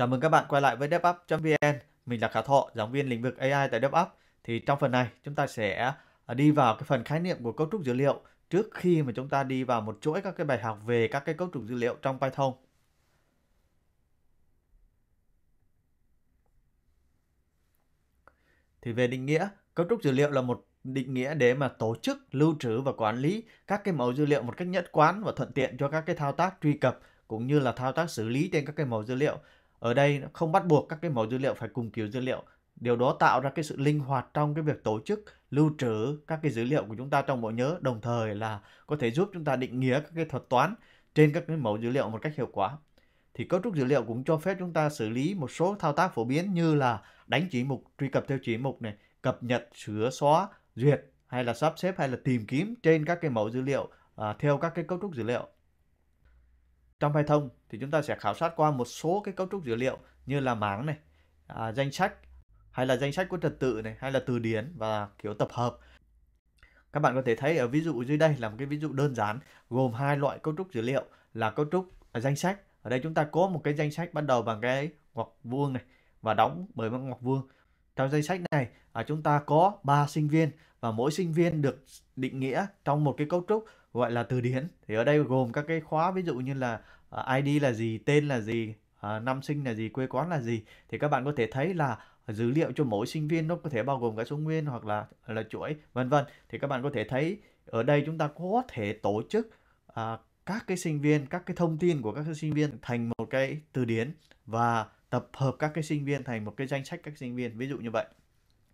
Chào mừng các bạn quay lại với DevUp.vn. Mình là Khả Thọ, giảng viên lĩnh vực AI tại DevUp. Thì trong phần này, chúng ta sẽ à, đi vào cái phần khái niệm của cấu trúc dữ liệu trước khi mà chúng ta đi vào một chuỗi các cái bài học về các cái cấu trúc dữ liệu trong Python. Thì về định nghĩa, cấu trúc dữ liệu là một định nghĩa để mà tổ chức, lưu trữ và quản lý các cái mẫu dữ liệu một cách nhất quán và thuận tiện cho các cái thao tác truy cập cũng như là thao tác xử lý trên các cái mẫu dữ liệu ở đây không bắt buộc các cái mẫu dữ liệu phải cùng kiểu dữ liệu điều đó tạo ra cái sự linh hoạt trong cái việc tổ chức lưu trữ các cái dữ liệu của chúng ta trong bộ nhớ đồng thời là có thể giúp chúng ta định nghĩa các cái thuật toán trên các cái mẫu dữ liệu một cách hiệu quả thì cấu trúc dữ liệu cũng cho phép chúng ta xử lý một số thao tác phổ biến như là đánh chỉ mục truy cập theo chỉ mục này cập nhật sửa xóa duyệt hay là sắp xếp hay là tìm kiếm trên các cái mẫu dữ liệu à, theo các cái cấu trúc dữ liệu trong Python thì chúng ta sẽ khảo sát qua một số cái cấu trúc dữ liệu như là mảng này, à, danh sách hay là danh sách có trật tự này hay là từ điển và kiểu tập hợp. Các bạn có thể thấy ở ví dụ dưới đây là một cái ví dụ đơn giản gồm hai loại cấu trúc dữ liệu là cấu trúc à, danh sách. Ở đây chúng ta có một cái danh sách bắt đầu bằng cái ngoặc vuông này và đóng bởi một ngoặc vuông. Trong danh sách này à, chúng ta có 3 sinh viên và mỗi sinh viên được định nghĩa trong một cái cấu trúc gọi là từ điển thì ở đây gồm các cái khóa ví dụ như là uh, à, ID là gì tên là gì uh, năm sinh là gì quê quán là gì thì các bạn có thể thấy là dữ liệu cho mỗi sinh viên nó có thể bao gồm cả số nguyên hoặc là là chuỗi vân vân thì các bạn có thể thấy ở đây chúng ta có thể tổ chức à, các cái sinh viên các cái thông tin của các cái sinh viên thành một cái từ điển và tập hợp các cái sinh viên thành một cái danh sách các sinh viên ví dụ như vậy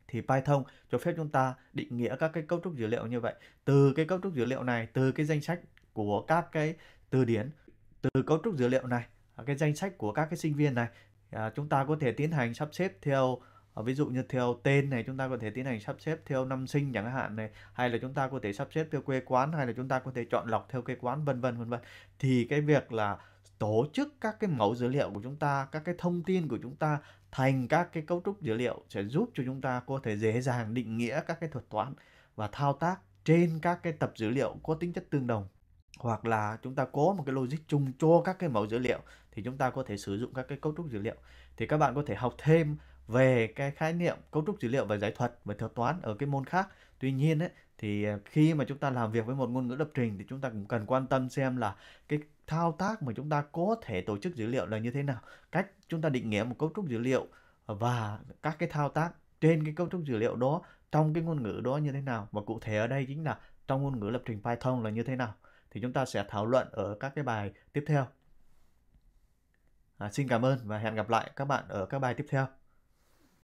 thì Python cho phép chúng ta định nghĩa các cái cấu trúc dữ liệu như vậy. Từ cái cấu trúc dữ liệu này, từ cái danh sách của các cái từ điển, từ cấu trúc dữ liệu này, cái danh sách của các cái sinh viên này, à, chúng ta có thể tiến hành sắp xếp theo Ờ, ví dụ như theo tên này chúng ta có thể tiến hành sắp xếp theo năm sinh chẳng hạn này hay là chúng ta có thể sắp xếp theo quê quán hay là chúng ta có thể chọn lọc theo quê quán vân vân vân vân thì cái việc là tổ chức các cái mẫu dữ liệu của chúng ta các cái thông tin của chúng ta thành các cái cấu trúc dữ liệu sẽ giúp cho chúng ta có thể dễ dàng định nghĩa các cái thuật toán và thao tác trên các cái tập dữ liệu có tính chất tương đồng hoặc là chúng ta có một cái logic chung cho các cái mẫu dữ liệu thì chúng ta có thể sử dụng các cái cấu trúc dữ liệu thì các bạn có thể học thêm về cái khái niệm cấu trúc dữ liệu về giải thuật và thuật toán ở cái môn khác tuy nhiên ấy, thì à, khi mà chúng ta làm việc với một ngôn ngữ lập trình thì chúng ta cũng cần quan tâm xem là cái thao tác mà chúng ta có thể tổ chức dữ liệu là như thế nào cách chúng ta định nghĩa một cấu trúc dữ liệu và các cái thao tác trên cái cấu trúc dữ liệu đó trong cái ngôn ngữ đó như thế nào và cụ thể ở đây chính là trong ngôn ngữ lập trình Python là như thế nào thì chúng ta sẽ thảo luận ở các cái bài tiếp theo. À, xin cảm ơn và hẹn gặp lại các bạn ở các bài tiếp theo.